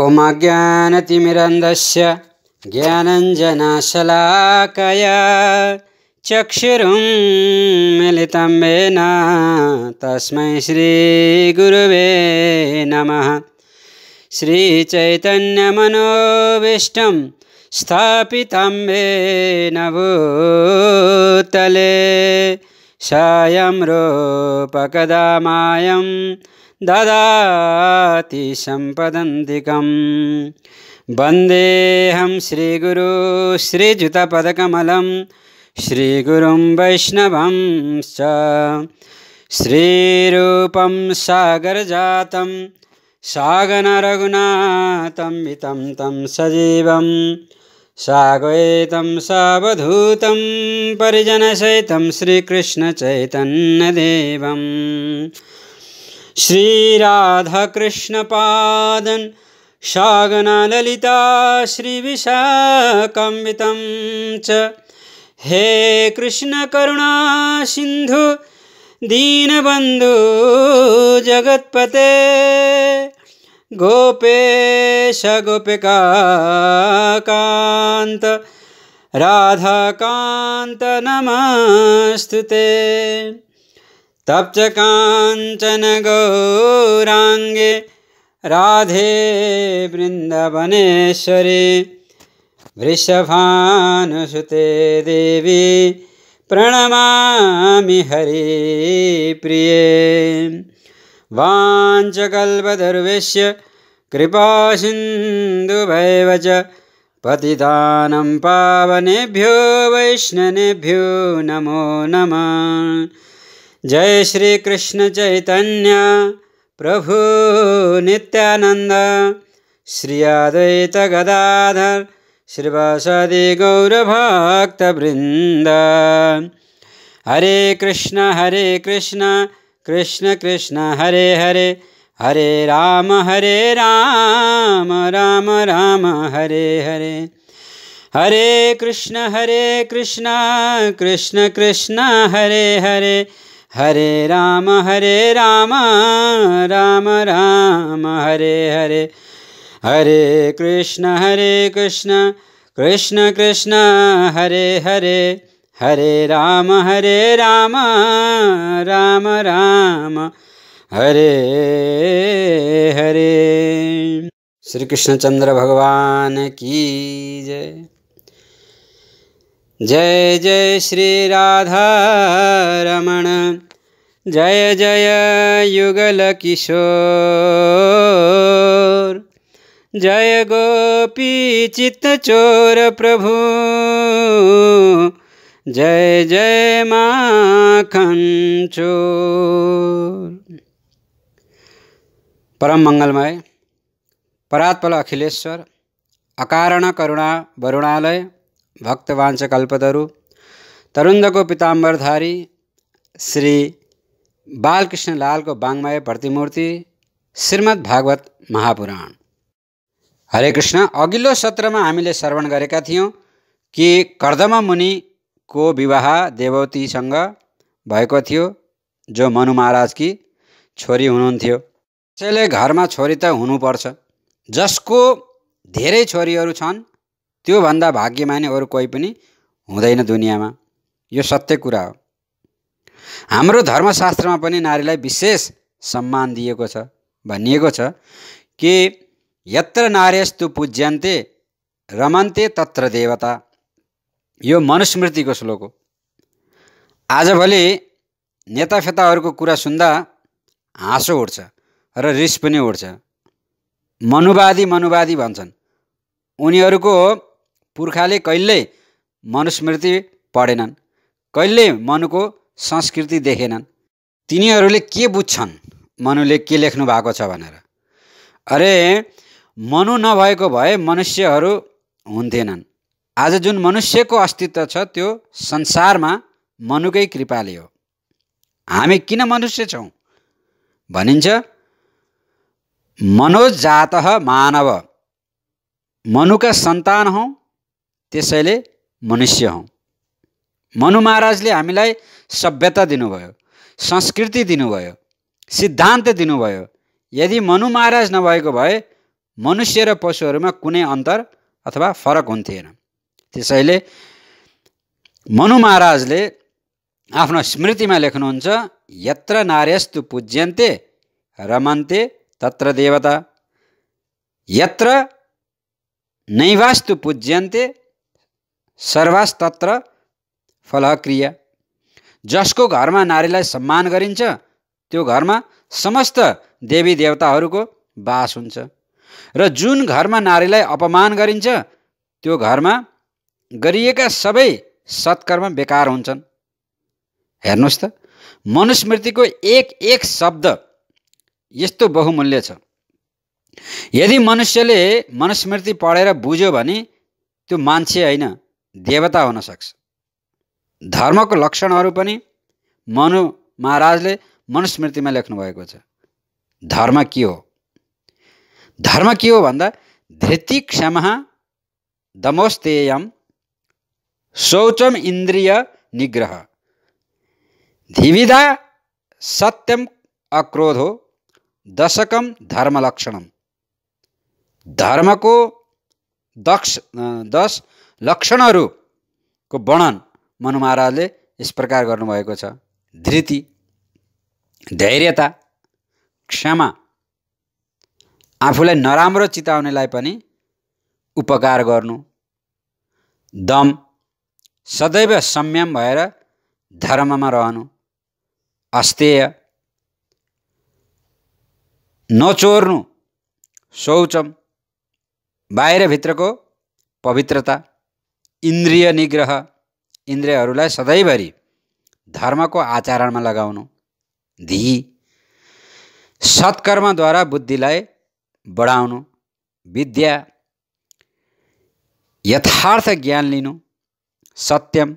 उमाज्ञानतिमिरन्दस्य ज्ञानञ्जनाशलाकया चक्षुरुं मिलितं येन तस्मै श्रीगुरुवे नमः श्रीचैतन्यमनोविष्टं स्थापितं वेन भूतले सायं रोपकदा ददाति सम्पदन्तिकम् वन्देऽहं श्रीगुरु वैष्णव श्रीरूप सागर जात श्रीरूपं सागरजातं तम सजीव तं सवधूत सागवेतं सावधूतं परिजनसहितं श्रीकृष्णचैतन्यदेवम् श्रीराधाकृष्णपादन् शागनलललिता श्रीविशाकम्वितं च हे दीनबन्धु कृष्णकरुणासिन्धु दीनबन्धुजगत्पते राधाकान्त नमस्तु ते तप्च काञ्चन गौराङ्गे राधे वृन्दवनेश्वरे वृषभानुसुते देवी प्रणमामि हरिप्रिये वाञ्चकल्पदर्वेश्य कृपासिन्धुभैव च पतिदानं पावनेभ्यो वैष्णनेभ्यो नमो नमः जय श्री कृष्ण चैतन्य प्रभु नित्यानंद श्री अद्वैत गदाधर श्रीवासादि गौरभक्तवृन्द हरे कृष्ण हरे कृष्ण कृष्ण कृष्ण हरे हरे हरे राम हरे राम राम राम हरे हरे हरे कृष्ण हरे कृष्ण कृष्ण कृष्ण हरे हरे हरे राम हरे राम राम राम हरे हरे हरे कृष्ण हरे कृष्ण कृष्ण कृष्ण हरे हरे हरे राम हरे राम राम राम हरे हरे श्री कृष्णचंद्र भगवान की जय जय जय श्री राधा रमण जय जय युगल किशोर जय गोपी चित चोर प्रभु जय जय माखन चोर परम मंगलमय परात्पल अखिलेश्वर अकारण करुणा वरुणालय भक्तवांश कल्पतरु तरुन्दको पिताम्बरधारी श्री बालकृष्ण लालको बाङ्मय प्रतिमूर्ति श्रीमद् भागवत महापुराण हरे कृष्ण अघिल्लो सत्रमा हामीले श्रवण गरेका थियौँ कि कर्दमा मुनिको विवाह देवतीसँग भएको थियो जो मनु महाराजकी छोरी हुनुहुन्थ्यो त्यसैले घरमा छोरी त हुनुपर्छ जसको धेरै छोरीहरू छन् त्योभन्दा भाग्यमानी अरू कोही पनि हुँदैन दुनियाँमा यो सत्य कुरा हो हाम्रो धर्मशास्त्रमा पनि नारीलाई विशेष सम्मान दिएको छ भनिएको छ कि यत्र नारेस्तु पूज्यन्ते रमन्ते तत्र देवता यो मनुस्मृतिको श्लोक हो आजभोलि नेताफेताहरूको कुरा सुन्दा हाँसो उठ्छ र रिस पनि उठ्छ मनुवादी मनुवादी भन्छन् उनीहरूको पुर्खाले कहिल्यै मनुस्मृति पढेनन् कहिल्यै मनुको संस्कृति देखेनन् तिनीहरूले के बुझ्छन् मनुले के लेख्नु भएको छ भनेर अरे मनु नभएको भए मनुष्यहरू हुन्थेनन् आज जुन मनुष्यको अस्तित्व छ त्यो संसारमा मनुकै कृपाले हो हामी किन मनुष्य छौँ भनिन्छ मनोजात मानव मनुका सन्तान हौँ त्यसैले मनुष्य हौ मनु महाराजले हामीलाई सभ्यता दिनुभयो संस्कृति दिनुभयो सिद्धान्त दिनुभयो यदि मनु महाराज नभएको भए मनुष्य र पशुहरूमा कुनै अन्तर अथवा फरक हुन्थेन त्यसैले मनु महाराजले आफ्नो स्मृतिमा लेख्नुहुन्छ यत्र नार्यस्तु पूज्यन्ते रमन्ते तत्र देवता यत्र नैवास्तु पूज्यन्ते सर्वास्तत्र फलक्रिया जसको घरमा नारीलाई सम्मान गरिन्छ त्यो घरमा समस्त देवी देवताहरूको बास हुन्छ र जुन घरमा नारीलाई अपमान गरिन्छ त्यो घरमा गरिएका सबै सत्कर्म बेकार हुन्छन् हेर्नुहोस् त मनुस्मृतिको एक एक शब्द यस्तो बहुमूल्य छ यदि मनुष्यले मनुस्मृति पढेर बुझ्यो भने त्यो मान्छे होइन देवता हुन सक्छ धर्मको लक्षणहरू पनि मनु महाराजले मनुस्मृतिमा लेख्नुभएको छ धर्म के हो धर्म के हो भन्दा धृति क्षम दमोस्तेयम शौचम इन्द्रिय निग्रह धिविधा सत्यम अक्रोधो दशकम धर्मलक्षणम धर्मको दक्ष दश लक्षणहरूको वर्णन मनु महाराजले यस प्रकार गर्नुभएको छ धृति धैर्यता क्षमा आफूलाई नराम्रो चिताउनेलाई पनि उपकार गर्नु दम सदैव संयम भएर धर्ममा रहनु अस्तेय नचोर्नु शौचम बाहिरभित्रको पवित्रता इन्द्रिय निग्रह इन्द्रियहरूलाई सधैँभरि धर्मको आचरणमा लगाउनु धी सत्कर्मद्वारा बुद्धिलाई बढाउनु विद्या यथार्थ ज्ञान लिनु सत्यम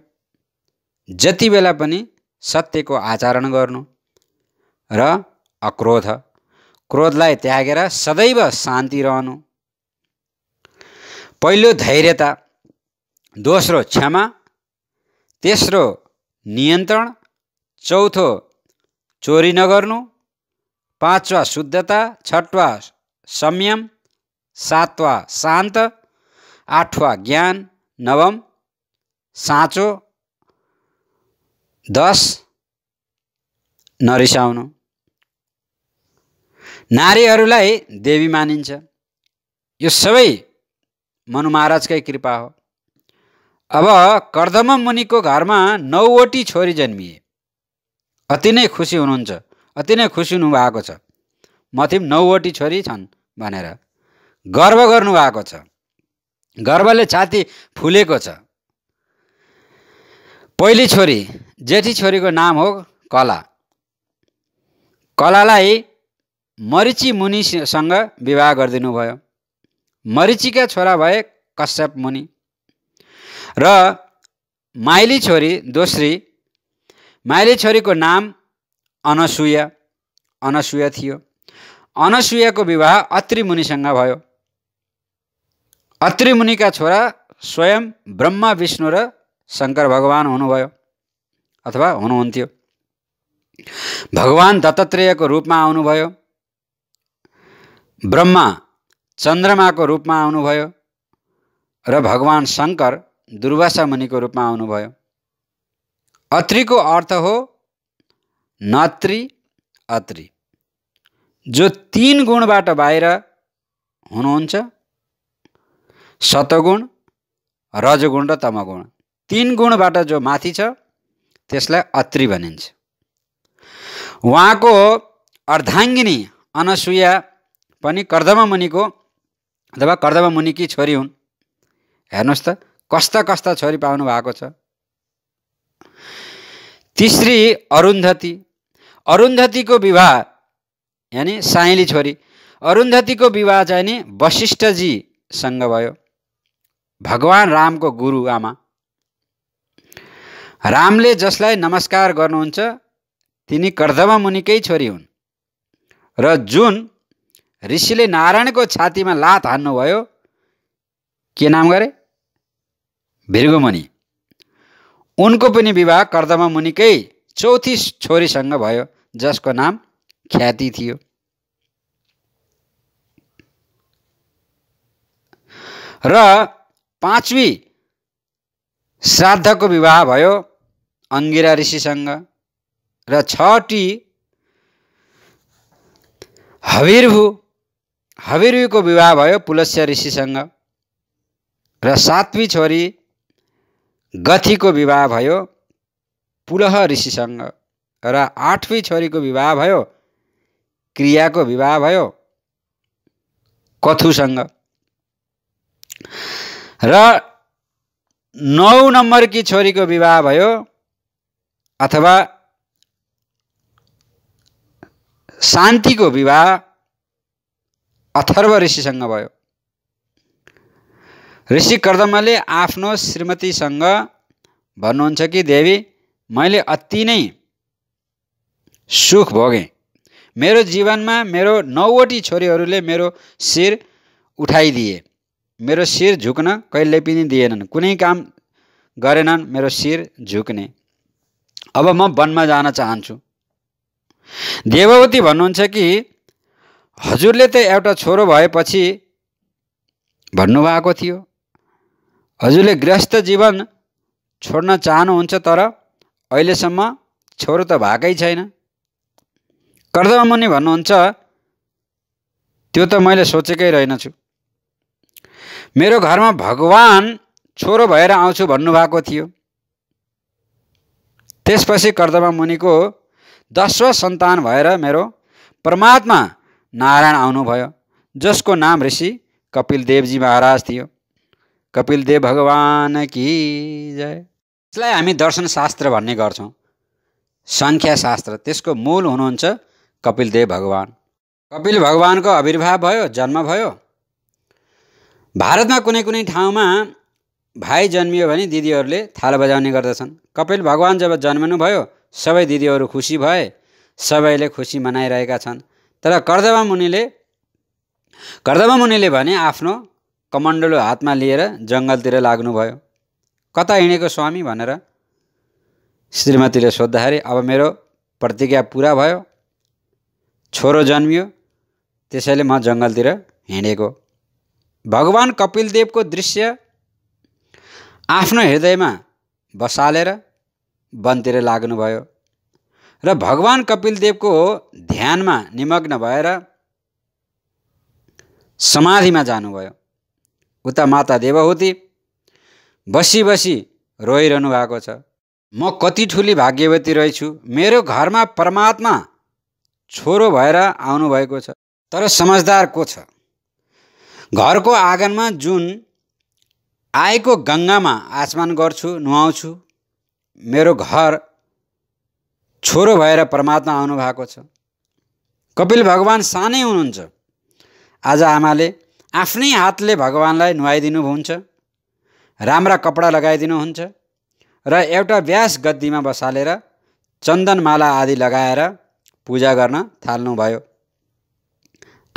जति बेला पनि सत्यको आचरण गर्नु र अक्रोध क्रोधलाई त्यागेर सदैव शान्ति रहनु पहिलो धैर्यता दोस्रो क्षमा तेस्रो नियन्त्रण चौथो चोरी नगर्नु पाँचवा शुद्धता छठवा संयम सातवा शान्त आठवा ज्ञान नवम साँचो दस नरिसाउनु नारीहरूलाई देवी मानिन्छ यो सबै मनु महाराजकै कृपा हो अब कर्दम मुनिको घरमा नौवटी छोरी जन्मिए अति नै खुसी हुनुहुन्छ अति नै खुसी हुनुभएको छ मथिम नौवटी छोरी छन् भनेर गर्व गर्नुभएको छ गर्वले छाती फुलेको छ पहिली छोरी जेठी छोरीको नाम हो कला कलालाई मरिची मुनिसँग विवाह गरिदिनु भयो मरिचीका छोरा भए कश्यप मुनि र माइली छोरी दोस्री माइली छोरीको नाम अनसुया अनसुया थियो अनसुयाको विवाह अत्रि मुनिसँग भयो अत्रि मुनिका छोरा स्वयं ब्रह्मा विष्णु र शङ्कर भगवान् हुनुभयो अथवा हुनुहुन्थ्यो भगवान् दत्तात्रेयको रूपमा आउनुभयो ब्रह्मा चन्द्रमाको रूपमा आउनुभयो र भगवान् शङ्कर दुर्वासा मुनिको रूपमा आउनुभयो अत्रीको अर्थ हो नत्री अत्री जो तीन गुणबाट बाहिर हुनुहुन्छ सतगुण रजगुण र तमगुण तीन गुणबाट जो माथि छ त्यसलाई अत्री भनिन्छ उहाँको अर्धाङ्गिनी अनसुया पनि कर्दमा मुनिको अथवा कर्दमा मुनिकी छोरी हुन् हेर्नुहोस् त कस्ता कस्ता छोरी पाउनु भएको छ तिस्री अरुन्धती अरुन्धतीको विवाह यानि साइली छोरी अरुन्धतीको विवाह चाहिँ नि वशिष्ठजीसँग भयो भगवान् रामको गुरु आमा रामले जसलाई नमस्कार गर्नुहुन्छ तिनी कर्दमा मुनिकै छोरी हुन् र जुन ऋषिले नारायणको छातीमा लात हान्नुभयो के नाम गरे भृगुमुनि उनको पनि विवाह कर्दमा मुनिकै चौथी छोरीसँग भयो जसको नाम ख्याति थियो र पाँचवी श्राद्धको विवाह भयो अङ्गिरा ऋषिसँग र छटी हविरभु हवीरभुको विवाह भयो पुलस्य ऋषिसँग र सातवी छोरी गथीको विवाह भयो पुलह ऋषिसँग र आठवी छोरीको विवाह भयो क्रियाको विवाह भयो कथुसँग र नौ नम्बरकी छोरीको विवाह भयो अथवा शान्तिको विवाह अथर्व ऋषिसँग भयो ऋषि कर्दमाले आफ्नो श्रीमतीसँग भन्नुहुन्छ कि देवी मैले अति नै सुख भोगेँ मेरो जीवनमा मेरो नौवटी छोरीहरूले मेरो शिर उठाइदिए मेरो शिर झुक्न कहिले पनि दिएनन् कुनै काम गरेनन् मेरो शिर झुक्ने अब म वनमा जान चाहन्छु देववती भन्नुहुन्छ कि हजुरले त एउटा छोरो भएपछि भन्नुभएको थियो हजुरले गृहस्थ जीवन छोड्न चाहनुहुन्छ तर अहिलेसम्म छोरो त भएकै छैन मुनि भन्नुहुन्छ त्यो त मैले सोचेकै रहेनछु मेरो घरमा भगवान् छोरो भएर आउँछु भन्नुभएको थियो त्यसपछि कर्दमा मुनिको दसौँ सन्तान भएर मेरो परमात्मा नारायण आउनुभयो जसको नाम ऋषि कपिल देवजी महाराज थियो कपिल देव भगवान कि जय यसलाई हामी दर्शन शास्त्र भन्ने गर्छौँ शास्त्र त्यसको मूल हुनुहुन्छ कपिल देव भगवान् कपिल भगवानको आविर्भाव भयो जन्म भयो भारतमा कुनै कुनै ठाउँमा भाइ जन्मियो भने दिदीहरूले थाल बजाउने गर्दछन् कपिल भगवान् जब जन्मनुभयो सबै दिदीहरू खुसी भए सबैले खुसी मनाइरहेका छन् तर कर्दमा मुनिले कर्दमा मुनिले भने आफ्नो कमण्डलो हातमा लिएर जङ्गलतिर लाग्नुभयो कता हिँडेको स्वामी भनेर श्रीमतीले सोद्धाखेरि अब मेरो प्रतिज्ञा पुरा भयो छोरो जन्मियो त्यसैले म जङ्गलतिर हिँडेको भगवान् कपिलदेवको दृश्य आफ्नो हृदयमा बसालेर वनतिर लाग्नुभयो र भगवान् कपिलदेवको ध्यानमा निमग्न भएर समाधिमा जानुभयो उता माता देवहुती बसी बसी रोइरहनु भएको छ म कति ठुली भाग्यवती रहेछु मेरो घरमा परमात्मा छोरो भएर आउनुभएको छ तर समझदार को छ घरको आँगनमा जुन आएको गङ्गामा आचमान गर्छु नुहाउँछु मेरो घर छोरो भएर परमात्मा आउनु भएको छ कपिल भगवान् सानै हुनुहुन्छ आज आमाले आफ्नै हातले भगवान्लाई नुहाइदिनु हुन्छ राम्रा कपडा लगाइदिनुहुन्छ र एउटा व्यास गद्दीमा बसालेर चन्दनमाला आदि लगाएर पूजा गर्न थाल्नुभयो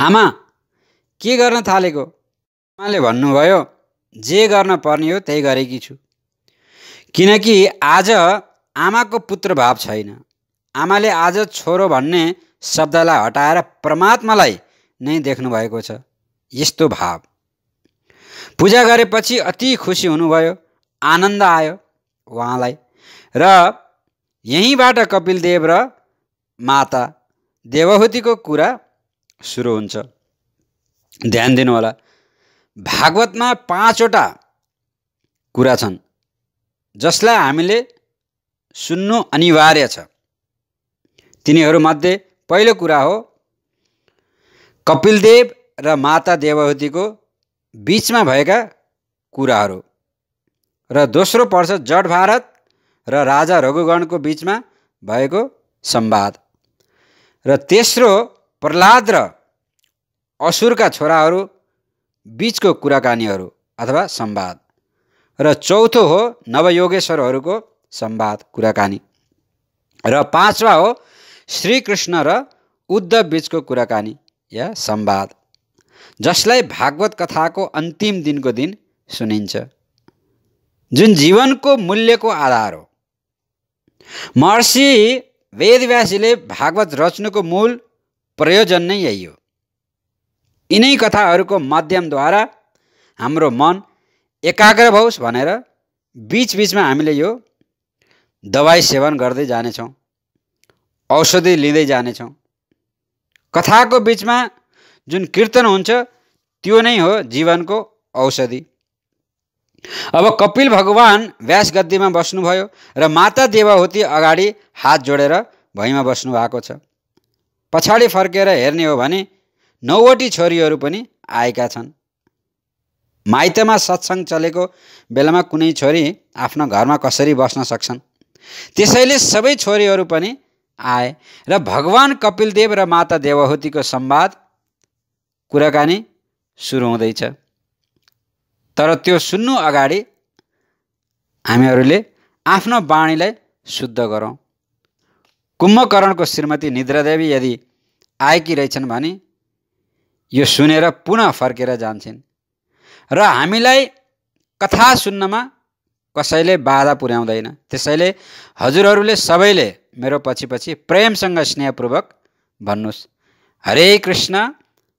आमा के गर्न थालेको आमाले भन्नुभयो जे गर्न पर्ने हो त्यही गरेकी छु किनकि आज आमाको पुत्र भाव छैन आमाले आज छोरो भन्ने शब्दलाई हटाएर परमात्मालाई नै देख्नुभएको छ यस्तो भाव पूजा गरेपछि अति खुसी हुनुभयो आनन्द आयो उहाँलाई र यहीँबाट कपिलदेव र माता देवहुतीको कुरा सुरु हुन्छ ध्यान दिनुहोला भागवतमा पाँचवटा कुरा छन् जसलाई हामीले सुन्नु अनिवार्य छ तिनीहरूमध्ये पहिलो कुरा हो कपिलदेव र माता देवहुतीको बिचमा भएका कुराहरू र दोस्रो पर्छ जड भारत र रा राजा रघुगणको बिचमा भएको संवाद र तेस्रो प्रहलाद र असुरका छोराहरू बिचको कुराकानीहरू अथवा संवाद र चौथो हो नवयोगेश्वरहरूको संवाद कुराकानी र पाँचवा हो श्रीकृष्ण र उद्धव बिचको कुराकानी या संवाद जसलाई भागवत कथाको अन्तिम दिनको दिन सुनिन्छ जुन जीवनको मूल्यको आधार हो महर्षि वेदव्यासीले भागवत रचनुको मूल प्रयोजन नै यही हो यिनै कथाहरूको माध्यमद्वारा हाम्रो मन एकाग्र भओस् भनेर बिचबिचमा हामीले यो दबाई सेवन गर्दै जानेछौँ औषधि लिँदै जानेछौँ कथाको बिचमा जुन कीर्तन हुन्छ त्यो नै हो जीवनको औषधि अब कपिल भगवान् व्यास गद्दीमा बस्नुभयो र माता देवाहुती अगाडि हात जोडेर भैँमा बस्नु भएको छ पछाडि फर्केर हेर्ने हो भने नौवटी छोरीहरू पनि आएका छन् माइतमा सत्सङ चलेको बेलामा कुनै छोरी आफ्नो घरमा कसरी बस्न सक्छन् त्यसैले सबै छोरीहरू पनि आए र भगवान् कपिलदेव र माता देवहुतीको संवाद कुराकानी सुरु हुँदैछ तर त्यो सुन्नु अगाडि हामीहरूले आफ्नो वाणीलाई शुद्ध गरौँ कुम्भकरणको श्रीमती निद्रादेवी यदि आएकी रहेछन् भने यो सुनेर पुनः फर्केर जान्छन् र हामीलाई कथा सुन्नमा कसैले बाधा पुर्याउँदैन त्यसैले हजुरहरूले सबैले मेरो पछि पछि प्रेमसँग स्नेहपूर्वक भन्नुहोस् हरे कृष्ण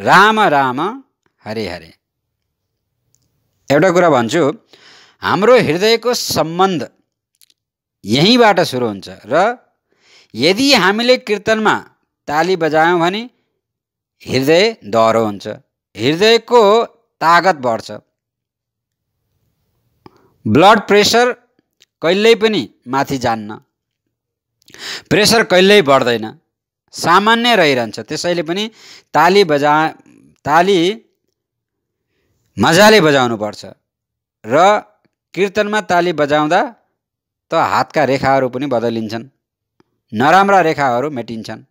राम राम हरे हरे एउटा कुरा भन्छु हाम्रो हृदयको सम्बन्ध यहीँबाट सुरु हुन्छ र यदि हामीले कीर्तनमा ताली बजायौँ भने हृदय दह्रो हुन्छ हृदयको तागत बढ्छ ब्लड प्रेसर कहिल्यै पनि माथि जान्न प्रेसर कहिल्यै बढ्दैन सामान्य रहिरहन्छ त्यसैले पनि ताली बजा ताली मजाले बजाउनुपर्छ र कीर्तनमा ताली बजाउँदा त हातका रेखाहरू पनि बदलिन्छन् नराम्रा रेखाहरू मेटिन्छन्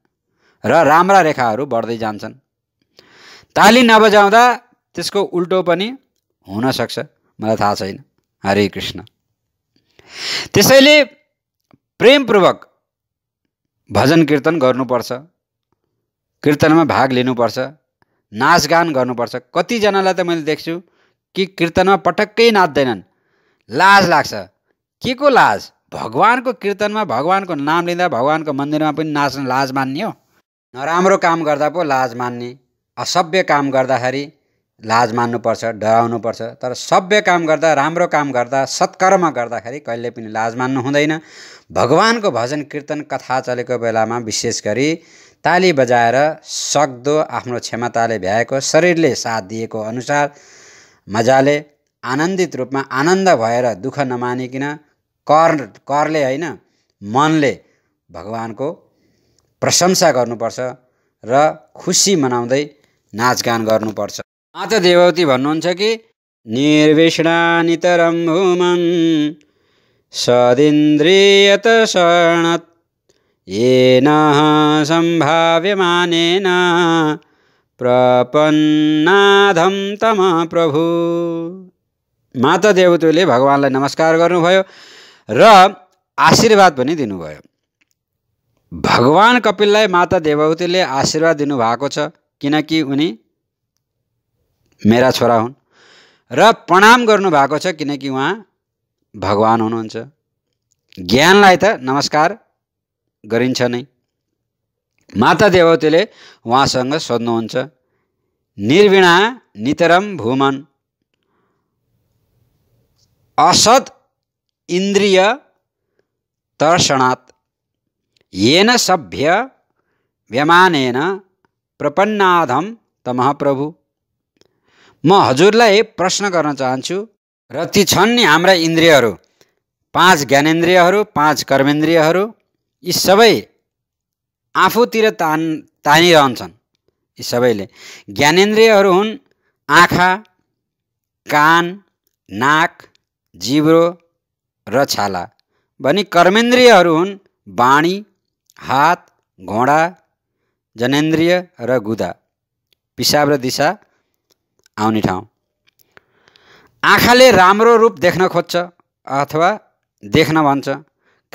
र राम्रा रेखाहरू बढ्दै जान्छन् ताली नबजाउँदा त्यसको उल्टो पनि हुनसक्छ मलाई थाहा छैन हरे कृष्ण त्यसैले प्रेमपूर्वक भजन कीर्तन गर्नुपर्छ कीर्तनमा भाग लिनुपर्छ नाचगान गर्नुपर्छ कतिजनालाई त मैले देख्छु कि कीर्तनमा पटक्कै नाच्दैनन् लाज लाग्छ के को लाज भगवान्को कीर्तनमा भगवान्को नाम लिँदा भगवान्को मन्दिरमा पनि नाच्न लाज मान्ने हो नराम्रो काम गर्दा पो लाज मान्ने असभ्य काम गर्दाखेरि लाज मान्नुपर्छ डराउनुपर्छ तर सभ्य काम गर्दा राम्रो काम गर्दा सत्कर्म गर्दाखेरि कहिले पनि लाज मान्नु हुँदैन भगवानको भजन कीर्तन कथा चलेको बेलामा विशेष गरी ताली बजाएर सक्दो आफ्नो क्षमताले भ्याएको शरीरले साथ दिएको अनुसार मजाले आनन्दित रूपमा आनन्द भएर दुःख नमानिकन कर करले होइन मनले भगवानको प्रशंसा गर्नुपर्छ र खुसी मनाउँदै नाचगान गर्नुपर्छ माता देवती भन्नुहुन्छ कि निर्विष्णा नितरम भुमन सदिन्द्रियत शरणत येन सम्भाव्यमानेन प्रपन्नाधम तम प्रभु माता देवतुले भगवान्लाई नमस्कार गर्नुभयो र आशीर्वाद पनि दिनुभयो भगवान् कपिललाई माता देवतीले आशीर्वाद दिनुभएको छ किनकि उनी मेरा छोरा हुन् र प्रणाम गर्नुभएको छ किनकि उहाँ भगवान् हुनुहुन्छ ज्ञानलाई त नमस्कार गरिन्छ नै माता देवतीले उहाँसँग सोध्नुहुन्छ निर्विणा नितरम भूमन असत इन्द्रिय तर्षणात् येन सभ्य व्यमानेन प्रपन्नाधम तमः प्रभु म हजुरलाई प्रश्न गर्न चाहन्छु र ती छन् नि हाम्रा इन्द्रियहरू पाँच ज्ञानेन्द्रियहरू पाँच कर्मेन्द्रियहरू यी सबै आफूतिर तान तानिरहन्छन् यी सबैले ज्ञानेन्द्रियहरू हुन् आँखा कान नाक जिब्रो र छाला भनी कर्मेन्द्रियहरू हुन् बाणी हात घोडा जनेन्द्रिय र गुदा पिसाब र दिशा आउने ठाउँ आँखाले राम्रो रूप देख्न खोज्छ अथवा देख्न भन्छ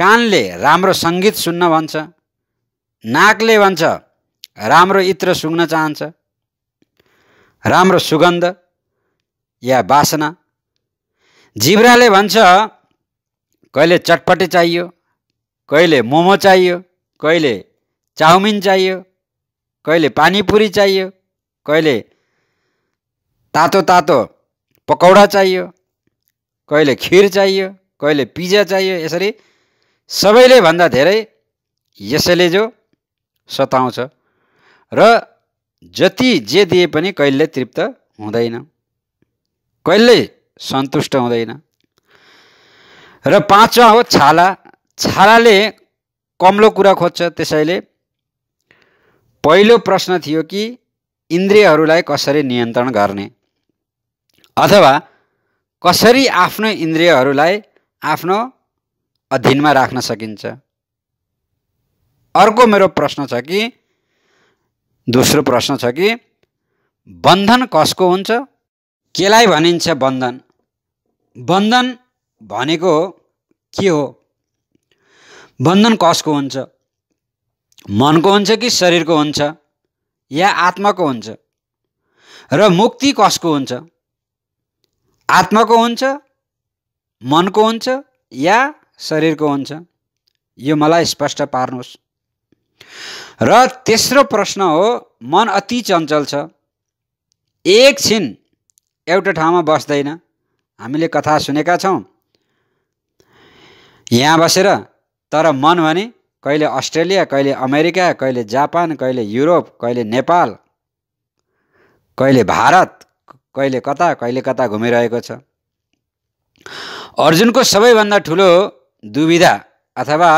कानले राम्रो सङ्गीत सुन्न भन्छ नाकले भन्छ राम्रो इत्र सुँग्न चाहन्छ राम्रो सुगन्ध या बासना जिब्राले भन्छ कहिले चटपटे चाहियो कहिले मोमो चाहियो कहिले चाउमिन चाहियो कहिले पानीपुरी चाहियो कहिले तातो तातो पकौडा चाहियो कहिले खिर चाहियो कहिले पिज्जा चाहियो यसरी सबैले भन्दा धेरै यसैले जो सताउँछ र जति जे दिए पनि कहिले तृप्त हुँदैन कहिल्यै सन्तुष्ट हुँदैन र पाँचवा हो छाला छालाले कम्लो कुरा खोज्छ त्यसैले पहिलो प्रश्न थियो कि इन्द्रियहरूलाई कसरी नियन्त्रण गर्ने अथवा कसरी आफ्नो इन्द्रियहरूलाई आफ्नो अधीनमा राख्न सकिन्छ अर्को मेरो प्रश्न छ कि दोस्रो प्रश्न छ कि बन्धन कसको हुन्छ केलाई भनिन्छ बन्धन बन्धन भनेको के हो बन्धन कसको हुन्छ मनको हुन्छ कि शरीरको हुन्छ या आत्माको हुन्छ र मुक्ति कसको हुन्छ आत्माको हुन्छ मनको हुन्छ या शरीरको हुन्छ यो मलाई स्पष्ट पार्नुहोस् र तेस्रो प्रश्न हो मन अति चञ्चल छ एकछिन एउटा ठाउँमा बस्दैन हामीले कथा सुनेका छौँ यहाँ बसेर तर मन भने कहिले अस्ट्रेलिया कहिले अमेरिका कहिले जापान कहिले युरोप कहिले नेपाल कहिले भारत कहिले कता कहिले कता घुमिरहेको छ अर्जुनको सबैभन्दा ठुलो दुविधा अथवा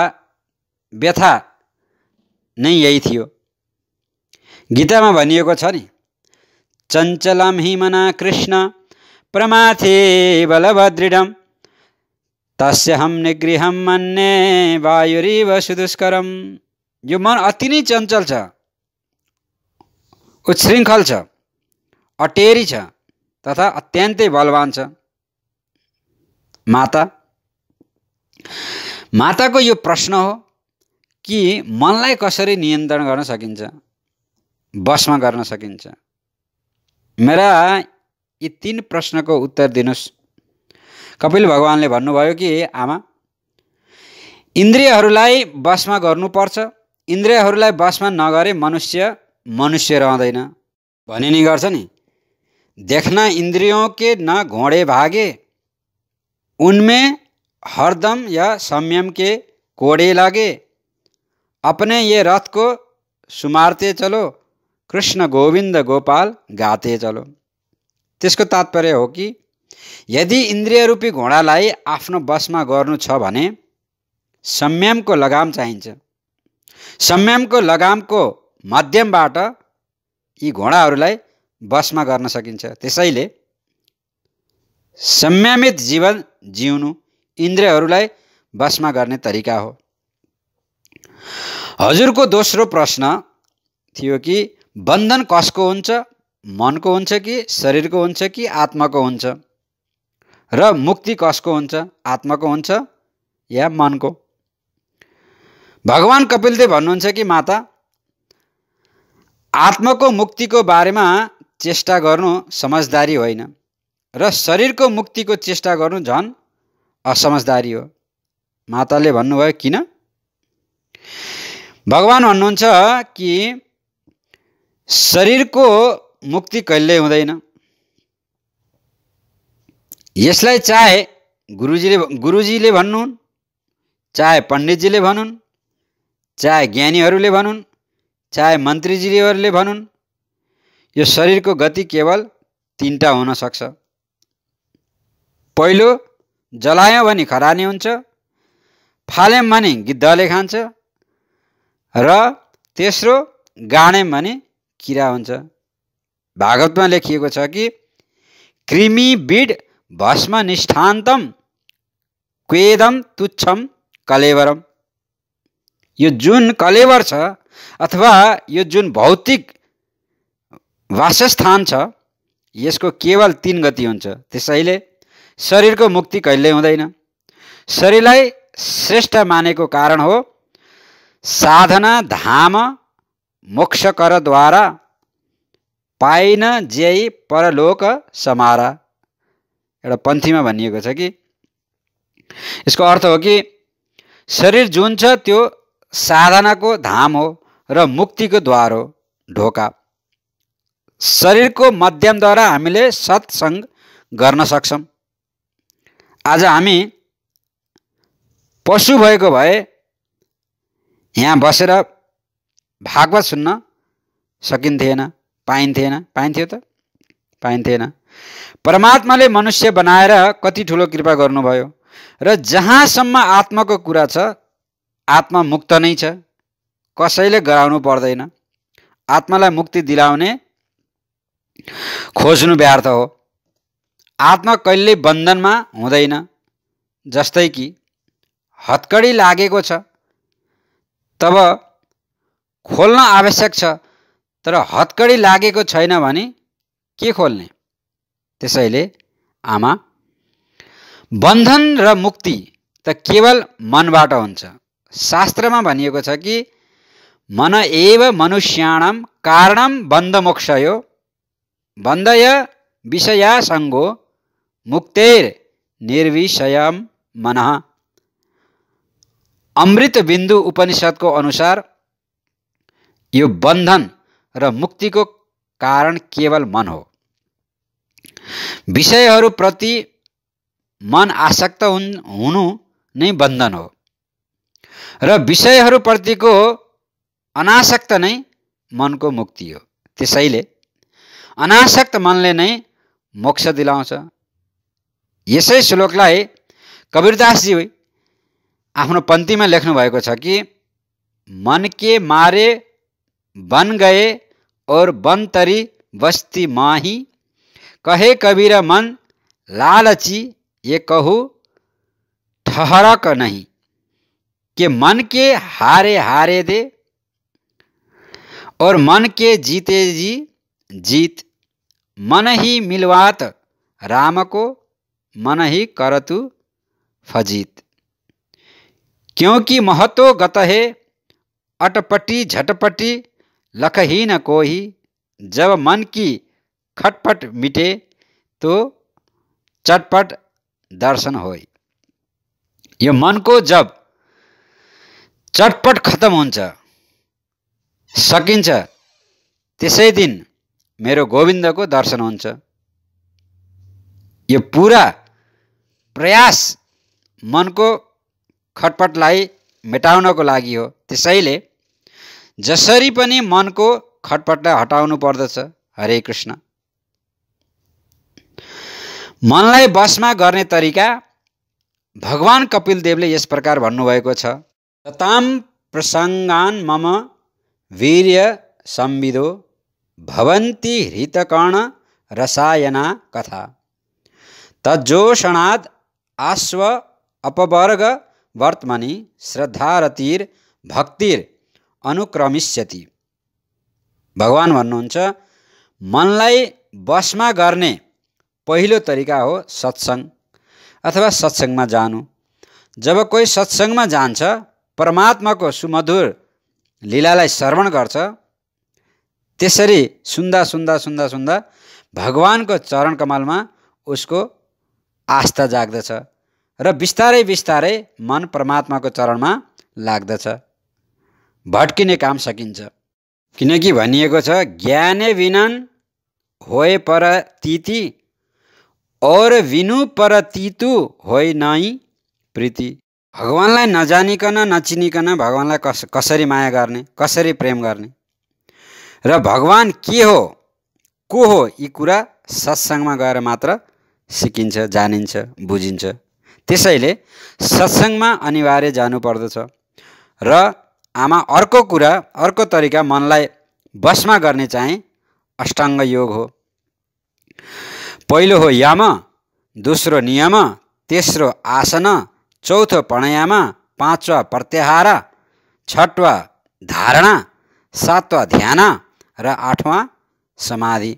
व्यथा नै यही थियो गीतामा भनिएको छ नि चञ्चलम हिमना मना कृष्ण प्रमाथे बलभद्रिडम तस्य हम निगृहम मन्ने वायुरिव सुदुष्करम यो मन अति नै चञ्चल छ उच्छृङ्खल छ अटेरी छ तथा अत्यन्तै बलवान छ माता माताको यो प्रश्न हो कि मनलाई कसरी नियन्त्रण गर्न सकिन्छ बसमा गर्न सकिन्छ मेरा यी तिन प्रश्नको उत्तर दिनुहोस् कपिल भगवान्ले भन्नुभयो कि आमा इन्द्रियहरूलाई बसमा गर्नुपर्छ इन्द्रियहरूलाई बसमा नगरे मनुष्य मनुष्य रहँदैन भनिने गर्छ नि देखना इंद्रियों के न घोड़े भागे उनमें हरदम या संयम के कोड़े लागे, अपने ये रथ को सुमारते चलो कृष्ण गोविंद गोपाल गाते चलो त्यसको तात्पर्य हो कि यदि इन्द्रिय रूपी घोडालाई आफ्नो बसमा गर्नु छ भने संयमको लगाम चाहिन्छ संयमको लगामको माध्यमबाट यी घोडाहरूलाई बसमा गर्न सकिन्छ त्यसैले संयमित जीवन जिउनु इन्द्रियहरूलाई बसमा गर्ने तरिका हो हजुरको दोस्रो प्रश्न थियो कि बन्धन कसको हुन्छ मनको हुन्छ कि शरीरको हुन्छ कि आत्माको हुन्छ र मुक्ति कसको हुन्छ आत्माको हुन्छ या मनको भगवान् कपिलदेव भन्नुहुन्छ कि माता आत्माको मुक्तिको बारेमा चेष्टा गर्नु समझदारी होइन र शरीरको मुक्तिको चेष्टा गर्नु झन् असमझदारी हो माताले भन्नुभयो किन भगवान् भन्नुहुन्छ कि शरीरको मुक्ति कहिल्यै हुँदैन यसलाई चाहे गुरुजीले गुरुजीले भन्नुहुन् चाहे पण्डितजीले भनुन् चाहे ज्ञानीहरूले भनुन् चाहे मन्त्रीजीहरूले भनुन् यो शरीरको गति केवल तिनवटा हुनसक्छ पहिलो जलायौँ भने खरानी हुन्छ फाल्यौँ भने गिद्धले खान्छ र तेस्रो गाड्यौँ भने किरा हुन्छ भागवतमा लेखिएको छ कि क्रिमी बिड भस्म निष्ठान्तम क्वेदम तुच्छम कलेवरम यो जुन कलेवर छ अथवा यो जुन भौतिक वासस्थान छ यसको केवल तिन गति हुन्छ त्यसैले शरीरको मुक्ति कहिल्यै हुँदैन शरीरलाई श्रेष्ठ मानेको कारण हो साधना धाम मोक्षकरद्वारा पाइन जेई परलोक समारा एउटा पन्थीमा भनिएको छ कि यसको अर्थ हो कि शरीर जुन छ त्यो साधनाको धाम हो र मुक्तिको द्वार हो ढोका शरीरको माध्यमद्वारा हामीले सत्सङ्ग गर्न सक्छौँ आज हामी पशु भएको भए यहाँ बसेर भागवत सुन्न सकिन्थेन पाइन्थेन पाइन्थ्यो त पाइन्थेन परमात्माले मनुष्य बनाएर कति ठुलो कृपा गर्नुभयो र जहाँसम्म आत्माको कुरा छ आत्मा मुक्त नै छ कसैले गराउनु पर्दैन आत्मालाई मुक्ति दिलाउने खोज्नु व्यर्थ हो आत्मा कहिल्यै बन्धनमा हुँदैन जस्तै कि हत्कडी लागेको छ तब खोल्न आवश्यक छ तर हत्कडी लागेको छैन भने के खोल्ने त्यसैले आमा बन्धन र मुक्ति त केवल मनबाट हुन्छ शास्त्रमा भनिएको छ कि मन एव मनुष्याणम कारणम बन्धमोक्ष यो बन्दय विषयासङ्गो मुक्तेर निर्विषयम मन अमृत बिन्दु उपनिषद्को अनुसार यो बन्धन र मुक्तिको कारण केवल मन हो विषयहरूप्रति मन आसक्त हुन् हुनु नै बन्धन हो र विषयहरूप्रतिको अनासक्त नै मनको मुक्ति हो त्यसैले अनासक्त मनले नै मोक्ष दिलाउँछ यसै श्लोकलाई कबीरदासजी आफ्नो पङ्क्तिमा लेख्नुभएको छ कि मन के मारे बन गए और बन तरी बस्ती माही कहे कबीर मन लालची ये कहु ठहरक नहीं के मन के हारे हारे दे और मन के जीते जी जीत मनहि मिल्वात रामको मनहि करतु फजित क्योंकि महतो गतहे अटपटी झटपटी लखही न कोही जब मन की खटपट मिटे तो चटपट दर्शन होई यो मनको जब चटपट खत्तम हुन्छ सकिन्छ त्यसै दिन मेरो गोविन्दको दर्शन हुन्छ यो पुरा प्रयास मनको खटपटलाई मेटाउनको लागि हो त्यसैले जसरी पनि मनको खटपटलाई हटाउनु पर्दछ हरे कृष्ण मनलाई बसमा गर्ने तरिका भगवान् कपिलदेवले यस प्रकार भन्नुभएको छ तताम प्रसङ्गान मम वीर्य संविदो भवन्ति हृतकर्ण रसायना कथा तज्जोषणाद आश्व अपवर्ग वर्तमनि श्रद्धारतिर भक्तिर अनुक्रमिष्यति भगवान् भन्नुहुन्छ मनलाई बसमा गर्ने पहिलो तरिका हो सत्सङ्ग अथवा सत्सङ्गमा जानु जब कोही सत्सङ्गमा जान्छ परमात्माको सुमधुर लीलालाई श्रवण गर्छ त्यसरी सुन्दा सुन्दा सुन्दा सुन्दा भगवान्को चरण कमलमा उसको आस्था जाग्दछ र बिस्तारै बिस्तारै मन परमात्माको चरणमा लाग्दछ भट्किने काम सकिन्छ किनकि भनिएको छ ज्ञाने विनन होए पर तिति और विनु पर तितु होइ नै प्रीति भगवान्लाई नजानिकन नचिनिकन भगवान्लाई कस कसरी माया गर्ने कसरी प्रेम गर्ने र भगवान् के हो को हो यी कुरा सत्सङ्गमा गएर मात्र सिकिन्छ जानिन्छ बुझिन्छ त्यसैले सत्सङ्गमा अनिवार्य जानुपर्दछ र आमा अर्को कुरा अर्को तरिका मनलाई बसमा गर्ने चाहिँ अष्टाङ्ग योग हो पहिलो हो याम दोस्रो नियम तेस्रो आसन चौथो प्रणयाम पाँचवा प्रत्याहार छठवा धारणा सातवा ध्यान र आठमा समाधि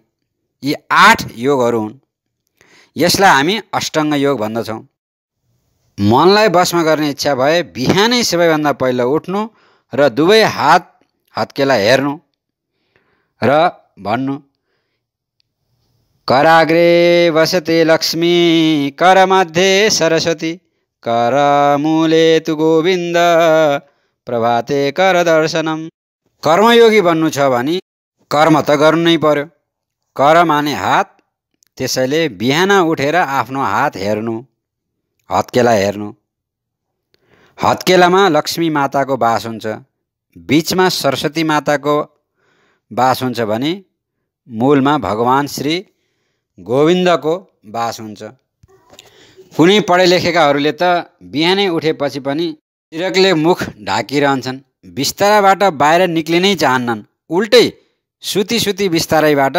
यी आठ योगहरू हुन् यसलाई हामी अष्टङ्ग योग भन्दछौँ मनलाई बसमा गर्ने इच्छा भए बिहानै सबैभन्दा पहिला उठ्नु र दुवै हात हत्केलाई हेर्नु र भन्नु कराग्रे वसते लक्ष्मी कर मध्ये सरस्वती करमुले तु गोविन्द प्रभाते कर दर्शनम कर्मयोगी बन्नु छ भने कर्म त गर्नै पर्यो कर माने हात त्यसैले बिहान उठेर आफ्नो हात हेर्नु हत्केला हेर्नु हत्केलामा लक्ष्मी माताको बास हुन्छ बिचमा सरस्वती माताको बास हुन्छ भने मूलमा भगवान् श्री गोविन्दको बास हुन्छ कुनै पढे लेखेकाहरूले त बिहानै उठेपछि पनि तिरकले मुख ढाकिरहन्छन् बिस्ताराबाट बाहिर निक्लिनै चाहन्नन् उल्टै सुती सुती बिस्तारैबाट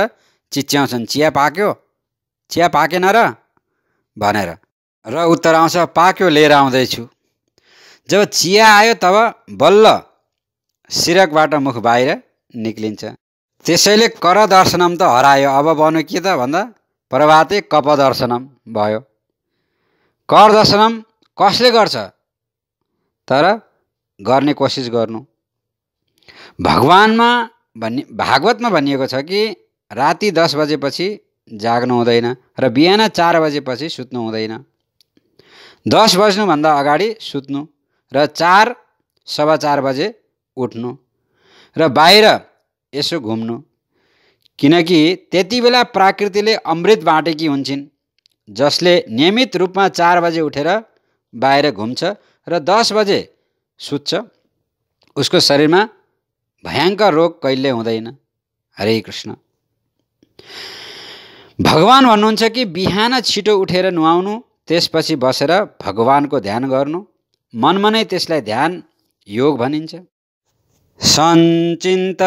चिच्याउँछन् चिया पाक्यो चिया पाकेन र भनेर र उत्तर आउँछ पाक्यो लिएर आउँदैछु जब चिया आयो तब बल्ल सिरकबाट मुख बाहिर निक्लिन्छ त्यसैले कर दर्शनम त हरायो अब बन्यो के त भन्दा प्रभाते कप दर्शनम भयो कर दर्शनम कसले गर्छ तर गर्ने कोसिस गर्नु भगवानमा भन्ने भागवतमा भनिएको छ कि राति दस बजेपछि जाग्नु हुँदैन र बिहान चार बजेपछि सुत्नु हुँदैन दस बज्नुभन्दा अगाडि सुत्नु र चार सवा चार बजे उठ्नु र बाहिर यसो घुम्नु किनकि त्यति बेला प्राकृतिले अमृत बाँटेकी हुन्छन् जसले नियमित रूपमा चार बजे उठेर बाहिर घुम्छ र दस बजे सुत्छ उसको शरीरमा भयङ्कर रोग कहिले हुँदैन हरे कृष्ण भगवान् भन्नुहुन्छ कि बिहान छिटो उठेर नुहाउनु त्यसपछि बसेर भगवान्को ध्यान गर्नु मनमा नै त्यसलाई ध्यान योग भनिन्छ सञ्चिन्त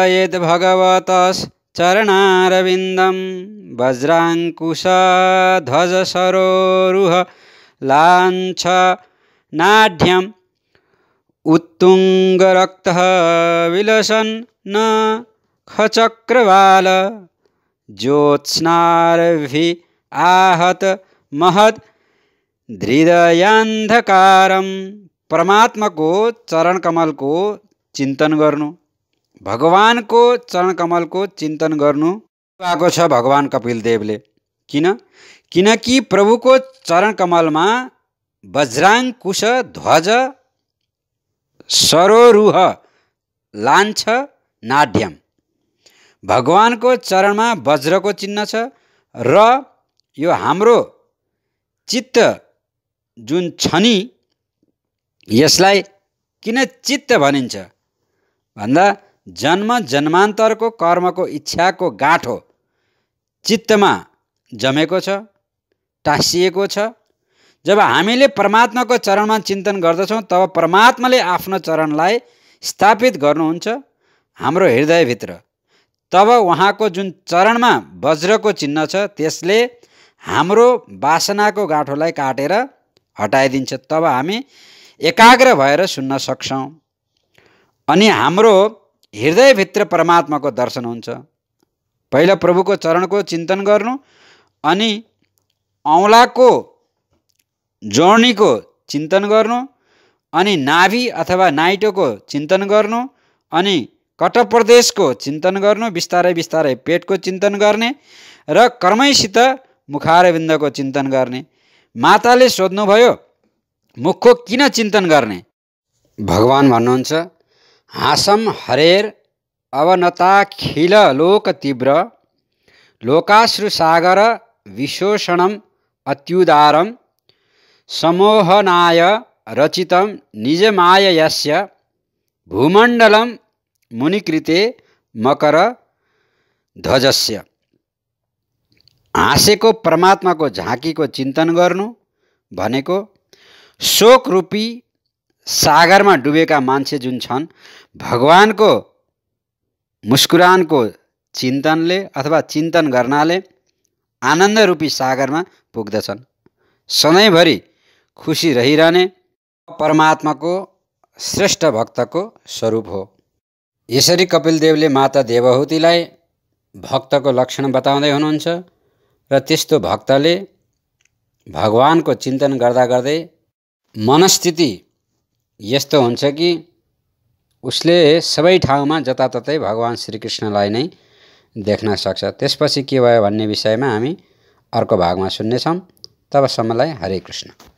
भगवत चरणारविन्दम वज्राङ्कुश ध्वज सरोरुह लान्छ नाढ्यम उत्तुङ्गरक्तः विलसन् न खचक्रवाल ज्योत्स्नार्भि आहत महद हृदयान्धकारम परमात्मा को चरण कमल को चिन्तन गर्नु को चरण कमल को चिंतन गर्नु भएको छ भगवान् कपिलदेवले किन किनकि को चरण कमल में कुश ध्वज सरोरुह लान्छ नाड्यम भगवानको चरणमा वज्रको चिन्ह छ र यो हाम्रो चित्त जुन छ नि यसलाई किन चित्त भनिन्छ भन्दा जन्म जन्मान्तरको कर्मको इच्छाको गाँठो चित्तमा जमेको छ टाँसिएको छ जब हामीले परमात्माको चरणमा चिन्तन गर्दछौँ तब परमात्माले आफ्नो चरणलाई स्थापित गर्नुहुन्छ हाम्रो हृदयभित्र तब उहाँको जुन चरणमा वज्रको चिन्ह छ त्यसले हाम्रो वासनाको गाँठोलाई काटेर हटाइदिन्छ तब हामी एकाग्र भएर सुन्न सक्छौँ अनि हाम्रो हृदयभित्र परमात्माको दर्शन हुन्छ पहिला प्रभुको चरणको चिन्तन गर्नु अनि औँलाको जर्नीको चिन्तन गर्नु अनि नाभि अथवा नाइटोको चिन्तन गर्नु अनि कटप्रदेशको प्रदेशको चिन्तन गर्नु बिस्तारै बिस्तारै पेटको चिन्तन गर्ने र कर्मैसित मुखारविन्दको चिन्तन गर्ने माताले सोध्नुभयो मुखको किन चिन्तन गर्ने भगवान् भन्नुहुन्छ हाँसम हरेर अवनता खिल लोक तीव्र सागर विशोषणम अत्युदारम समोहनाय रचितं निजमाययस्य भूमण्डलम मुनिकृते मकरध्वजस्य हाँसेको परमात्माको झाँकीको चिन्तन गर्नु भनेको शोकरूपी सागरमा डुबेका मान्छे जुन छन् भगवानको मुस्कुरानको चिन्तनले अथवा चिन्तन गर्नाले आनन्दरूपी सागरमा पुग्दछन् सधैँभरि खुसी रहिरहने परमात्माको श्रेष्ठ भक्तको स्वरूप हो यसरी कपिलदेवले माता देवहुतीलाई भक्तको लक्षण बताउँदै हुनुहुन्छ र त्यस्तो भक्तले भगवानको चिन्तन गर्दा गर्दै मनस्थिति यस्तो हुन्छ कि उसले सबै ठाउँमा जताततै भगवान् श्रीकृष्णलाई नै देख्न सक्छ त्यसपछि के भयो भन्ने विषयमा हामी अर्को भागमा सुन्नेछौँ तबसम्मलाई हरे कृष्ण